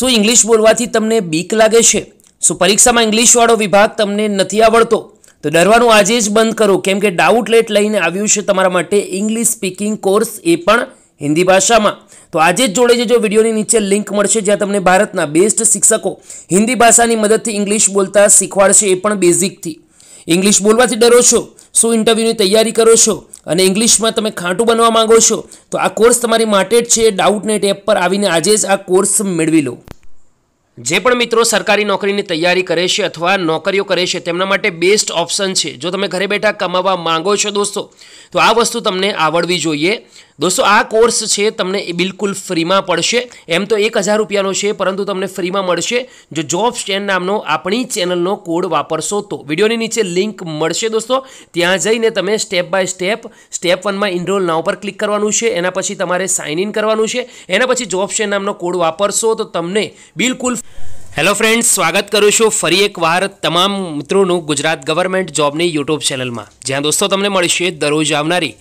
શું ઇંગ્લિશ બોલવાથી તમને બીક લાગે છે શું પરીક્ષામાં ઇંગ્લિશવાળો વિભાગ તમને નથી આવડતો તો ડરવાનું આજે જ બંધ કરો કેમ કે ડાઉટ લેટ લઈને આવ્યું છે તમારા માટે ઇંગ્લિશ સ્પીકિંગ કોર્સ એ પણ હિન્દી ભાષામાં તો આજે જ જોડે જો વિડીયોની નીચે લિંક મળશે જ્યાં તમને ભારતના બેસ્ટ શિક્ષકો હિન્દી ભાષાની મદદથી ઇંગ્લિશ બોલતા શીખવાડશે એ પણ બેઝિકથી ઇંગ્લિશ બોલવાથી ડરો છો શું ઇન્ટરવ્યૂની તૈયારી કરો છો અને ઇંગ્લિશમાં તમે ખાંટું બનવા માગો છો તો આ કોર્સ તમારી માટે જ છે ડાઉટ નેટ એપ પર આવીને આજે જ આ કોર્સ મેળવી લો જે પણ મિત્રો સરકારી નોકરીની તૈયારી કરે છે અથવા નોકરીઓ કરે છે તેમના માટે બેસ્ટ ઓપ્શન છે જો તમે ઘરે બેઠા કમાવા માંગો છો દોસ્તો તો આ વસ્તુ તમને આવડવી જોઈએ દોસ્તો આ કોર્સ છે તમને બિલકુલ ફ્રીમાં પડશે એમ તો એક હજાર રૂપિયાનો છે પરંતુ તમને ફ્રીમાં મળશે જો જોબ સ્ટેન્ડ નામનો આપણી ચેનલનો કોડ વાપરશો તો વિડીયોની નીચે લિંક મળશે દોસ્તો ત્યાં જઈને તમે સ્ટેપ બાય સ્ટેપ સ્ટેપ વનમાં ઇનરોલ નાવ પર ક્લિક કરવાનું છે એના પછી તમારે સાઇન ઇન કરવાનું છે એના પછી જોબ સ્ટેન્ડ નામનો કોડ વાપરશો તો તમને બિલકુલ હેલો ફ્રેન્ડ્સ સ્વાગત કરું છું ફરી એકવાર તમામ મિત્રોનું ગુજરાત ગવર્મેન્ટ જોબની યુટ્યુબ ચેનલમાં જ્યાં દોસ્તો તમને મળશે દરરોજ આવનારી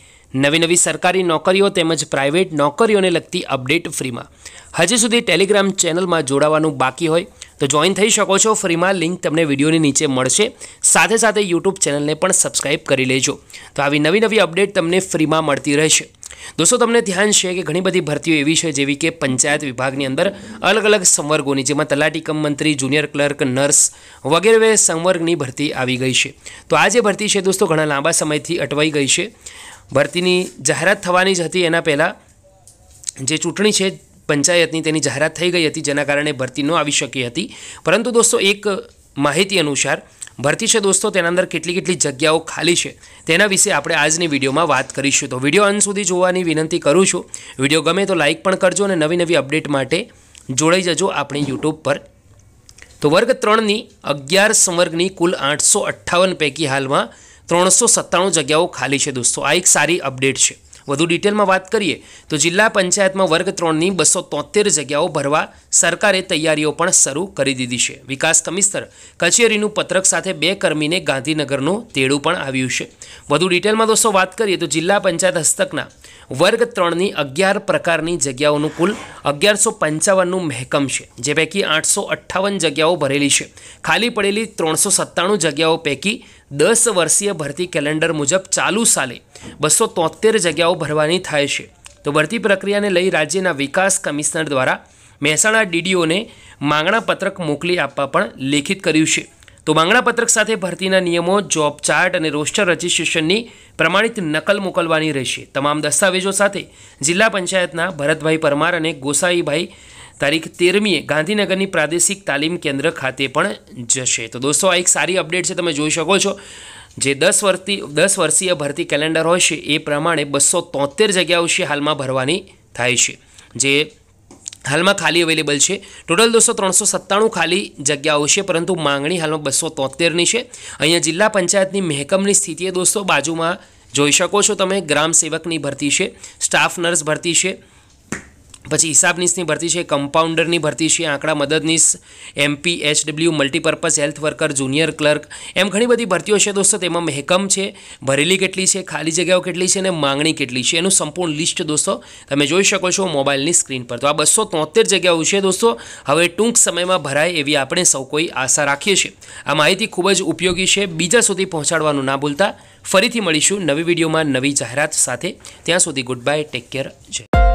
નવી નવી સરકારી નોકરીઓ તેમજ પ્રાઇવેટ નોકરીઓને લગતી અપડેટ ફ્રીમાં હજી સુધી ટેલિગ્રામ ચેનલમાં જોડાવાનું બાકી હોય તો જોઈન થઈ શકો છો ફ્રીમાં લિંક તમને વિડીયોની નીચે મળશે સાથે સાથે યુટ્યુબ ચેનલને પણ સબસ્ક્રાઈબ કરી લેજો તો આવી નવી નવી અપડેટ તમને ફ્રીમાં મળતી રહેશે દોસ્તો તમને ધ્યાન છે કે ઘણી બધી ભરતીઓ એવી છે જેવી કે પંચાયત વિભાગની અંદર અલગ અલગ સંવર્ગોની જેમાં તલાટી કમ મંત્રી જુનિયર ક્લર્ક નર્સ વગેરે સંવર્ગની ભરતી આવી ગઈ છે તો આ જે ભરતી છે દોસ્તો ઘણા લાંબા સમયથી અટવાઈ ગઈ છે ભરતીની જાહેરાત થવાની જ હતી એના પહેલાં જે ચૂંટણી છે પંચાયતની તેની જાહેરાત થઈ ગઈ હતી જેના કારણે ભરતી ન આવી શકી હતી પરંતુ દોસ્તો એક માહિતી અનુસાર ભરતી છે દોસ્તો તેના અંદર કેટલી કેટલી જગ્યાઓ ખાલી છે તેના વિશે આપણે આજની વિડીયોમાં વાત કરીશું તો વિડીયો અંત સુધી જોવાની વિનંતી કરું છું વિડીયો ગમે તો લાઇક પણ કરજો અને નવી નવી અપડેટ માટે જોડાઈ જજો આપણી યુટ્યુબ પર તો વર્ગ ત્રણની અગિયાર સંવર્ગની કુલ આઠસો અઠ્ઠાવન પૈકી હાલમાં ત્રણસો સત્તાણું જગ્યાઓ ખાલી છે દોસ્તો આ એક સારી અપડેટ છે વધુ ડિટેલમાં વાત કરીએ તો જિલ્લા પંચાયતમાં વર્ગ ત્રણની બસો તોતેર જગ્યાઓ ભરવા સરકારે તૈયારીઓ પણ શરૂ કરી દીધી છે વિકાસ કમિશનર કચેરીનું પત્રક સાથે બે કર્મીને ગાંધીનગરનું તેડું પણ આવ્યું છે વધુ ડિટેલમાં દોસ્તો વાત કરીએ તો જિલ્લા પંચાયત હસ્તકના વર્ગ ત્રણની અગિયાર પ્રકારની જગ્યાઓનું કુલ અગિયારસો પંચાવનનું મહેકમ છે જે પૈકી આઠસો અઠ્ઠાવન જગ્યાઓ ભરેલી છે ખાલી પડેલી ત્રણસો સત્તાણું જગ્યાઓ પૈકી દસ વર્ષીય ભરતી કેલેન્ડર મુજબ ચાલુ સાલે બસો તોતેર જગ્યાઓ ભરવાની થાય છે તો ભરતી પ્રક્રિયાને લઈ રાજ્યના વિકાસ કમિશનર દ્વારા મહેસાણા ડીડીઓને માંગણા પત્રક મોકલી આપવા પણ લેખિત કર્યું છે તો માંગણા પત્રક સાથે ભરતીના નિયમો જોબ ચાર્ટ અને રોસ્ટર રજિસ્ટ્રેશનની પ્રમાણિત નકલ મોકલવાની રહેશે તમામ દસ્તાવેજો સાથે જિલ્લા પંચાયતના ભરતભાઈ પરમાર અને ગોસાઈભાઈ તારીખ તેરમીએ ગાંધીનગરની પ્રાદેશિક તાલીમ કેન્દ્ર ખાતે પણ જશે તો દોસ્તો આ એક સારી અપડેટ છે તમે જોઈ શકો છો જે દસ વર્ષથી દસ વર્ષીય ભરતી કેલેન્ડર હોય છે એ પ્રમાણે બસો તોતેર જગ્યાઓ છે હાલમાં ભરવાની થાય છે જે હાલમાં ખાલી અવેલેબલ છે ટોટલ દોસ્તો ત્રણસો સત્તાણું ખાલી જગ્યાઓ છે પરંતુ માંગણી હાલમાં બસો તોતેરની છે અહીંયા જિલ્લા પંચાયતની મહેકમની સ્થિતિએ દોસ્તો બાજુમાં જોઈ શકો છો તમે ગ્રામ સેવકની ભરતી છે સ્ટાફ નર્સ ભરતી છે પછી હિસાબનીસની ભરતી છે કમ્પાઉન્ડરની ભરતી છે આંકડા મદદનીશ MP HW multipurpose health worker junior clerk એમ ઘણી બધી ભરતીઓ છે દોસ્તો તેમાં મહેકમ છે ભરેલી કેટલી છે ખાલી જગ્યાઓ કેટલી છે અને માંગણી કેટલી છે એનું સંપૂર્ણ લિસ્ટ દોસ્તો તમે જોઈ શકો છો મોબાઈલની સ્ક્રીન પર તો આ બસો તોતેર જગ્યાઓ છે દોસ્તો હવે ટૂંક સમયમાં ભરાય એવી આપણે સૌ કોઈ આશા રાખીએ છીએ આ માહિતી ખૂબ જ ઉપયોગી છે બીજા સુધી પહોંચાડવાનું ના ભૂલતા ફરીથી મળીશું નવી વિડીયોમાં નવી જાહેરાત સાથે ત્યાં સુધી ગુડ બાય ટેક કેર જય